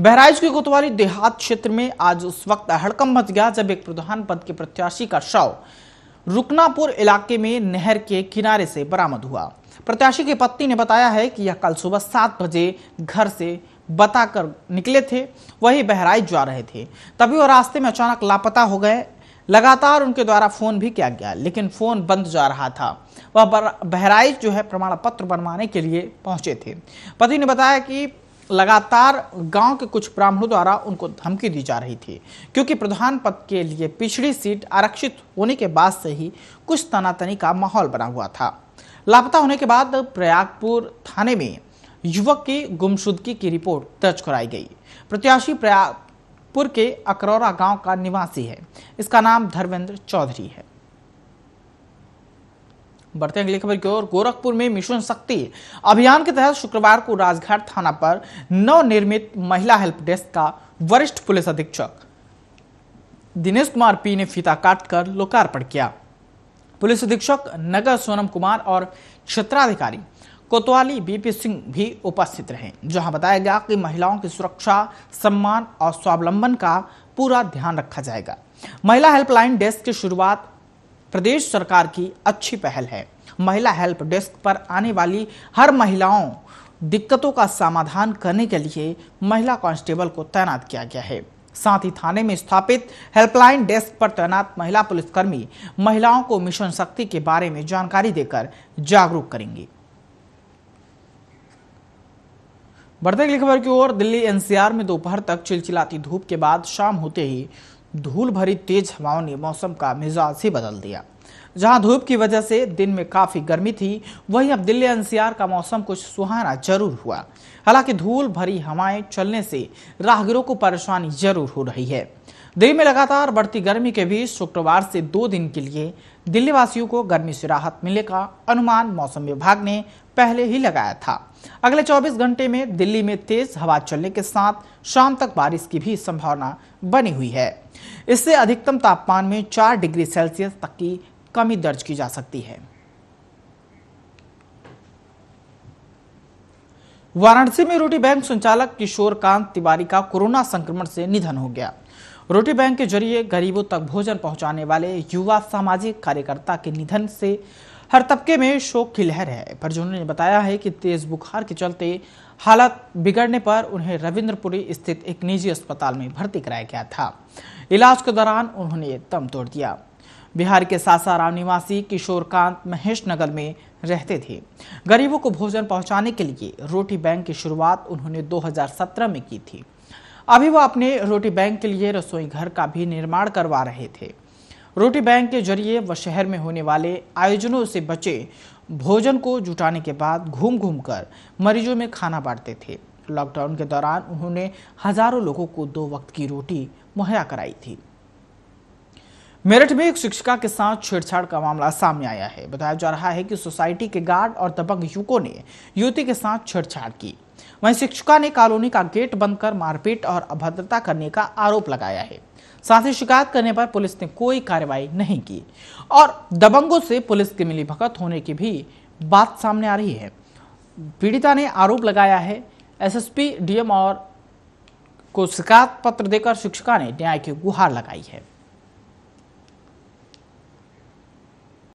बहराइच के कोतवाली देहात क्षेत्र में आज उस वक्त हड़कम मच गया जब एक प्रधान पद के प्रत्याशी का शव रुकनापुर इलाके में नहर के किनारे से बरामद हुआ प्रत्याशी की पत्नी ने बताया है कि यह कल सुबह सात बजे घर से बताकर निकले थे वही बहराइच जा रहे थे तभी वह रास्ते में अचानक लापता हो गए लगातार उनके द्वारा फोन भी किया गया लेकिन फोन बंद जा रहा था वह बहराइच जो है प्रमाण पत्र बनवाने के लिए पहुंचे थे पति ने बताया कि लगातार गांव के कुछ ब्राह्मणों द्वारा उनको धमकी दी जा रही थी क्योंकि प्रधान पद के लिए पिछड़ी सीट आरक्षित होने के बाद से ही कुछ तनातनी का माहौल बना हुआ था लापता होने के बाद प्रयागपुर थाने में युवक की गुमशुदगी की रिपोर्ट दर्ज कराई गई प्रत्याशी प्रयागपुर के अकरौरा गांव का निवासी है इसका नाम धर्मेंद्र चौधरी है बढ़ते अगली खबर की ओर गोरखपुर में मिशन शक्ति अभियान के तहत शुक्रवार को राजघाट थाना पर नवनिर्मित महिला हेल्प डेस्क का वरिष्ठ पुलिस अधीक्षक दिनेश कुमार पी ने फीता काटकर लोकार्पण किया पुलिस अधीक्षक नगर सोनम कुमार और क्षेत्राधिकारी कोतवाली बीपी सिंह भी उपस्थित रहे जहां बताया गया कि महिलाओं की सुरक्षा सम्मान और स्वावलंबन का पूरा ध्यान रखा जाएगा महिला हेल्पलाइन डेस्क की शुरुआत प्रदेश सरकार की अच्छी पहल है महिला हेल्प डेस्क पर आने वाली हर महिलाओं दिक्कतों का समाधान करने के लिए महिला कांस्टेबल को तैनात किया गया है साथ ही थाने में स्थापित हेल्पलाइन डेस्क पर तैनात महिला पुलिसकर्मी महिलाओं को मिशन शक्ति के बारे में जानकारी देकर जागरूक करेंगे बढ़ते खबर की ओर दिल्ली एनसीआर में दोपहर तक चिलचिलाती धूप के बाद शाम होते ही धूल भरी तेज हवाओं ने मौसम का मिजाज ही बदल दिया जहां धूप की वजह से दिन में काफी गर्मी थी वहीं अब दिल्ली एनसीआर का मौसम कुछ सुहाना जरूर हुआ हालांकि धूल भरी हवाएं चलने से राहगीरों को परेशानी जरूर हो रही है दिल्ली में लगातार बढ़ती गर्मी के बीच शुक्रवार से दो दिन के लिए दिल्ली वासियों को गर्मी से राहत मिलने का अनुमान मौसम विभाग ने पहले ही लगाया था अगले 24 घंटे में दिल्ली में तेज हवा चलने के साथ शाम तक बारिश की भी संभावना बनी हुई है इससे अधिकतम तापमान में 4 डिग्री सेल्सियस तक की कमी दर्ज की जा सकती है वाराणसी में रोटी बैंक संचालक किशोर कांत तिवारी का कोरोना संक्रमण से निधन हो गया रोटी बैंक के जरिए गरीबों तक भोजन पहुंचाने वाले युवा सामाजिक कार्यकर्ता के निधन से हर तबके में शोक की लहर है पर जिन्होंने बताया है कि तेज बुखार के चलते हालत बिगड़ने पर उन्हें रविंद्रपुरी स्थित एक निजी अस्पताल में भर्ती कराया गया था इलाज के दौरान उन्होंने दम तोड़ दिया बिहार के सासाराम निवासी किशोरकांत महेश नगर में रहते थे गरीबों को भोजन पहुंचाने के लिए रोटी बैंक की शुरुआत उन्होंने 2017 में की थी अभी वो अपने रोटी बैंक के लिए रसोई घर का भी निर्माण करवा रहे थे रोटी बैंक के जरिए वह शहर में होने वाले आयोजनों से बचे भोजन को जुटाने के बाद घूम घूम कर मरीजों में खाना बांटते थे लॉकडाउन के दौरान उन्होंने हजारों लोगों को दो वक्त की रोटी मुहैया कराई थी मेरठ में एक शिक्षिका के साथ छेड़छाड़ का मामला सामने आया है बताया जा रहा है कि सोसाइटी के गार्ड और दबंग युवकों ने युवती के साथ छेड़छाड़ की वहीं शिक्षिका ने कॉलोनी का गेट बंद कर मारपीट और अभद्रता करने का आरोप लगाया है साथ ही शिकायत करने पर पुलिस ने कोई कार्रवाई नहीं की और दबंगों से पुलिस की मिली होने की भी बात सामने आ रही है पीड़िता ने आरोप लगाया है एसएसपी डीएम और को शिकायत पत्र देकर शिक्षिका ने न्याय की गुहार लगाई है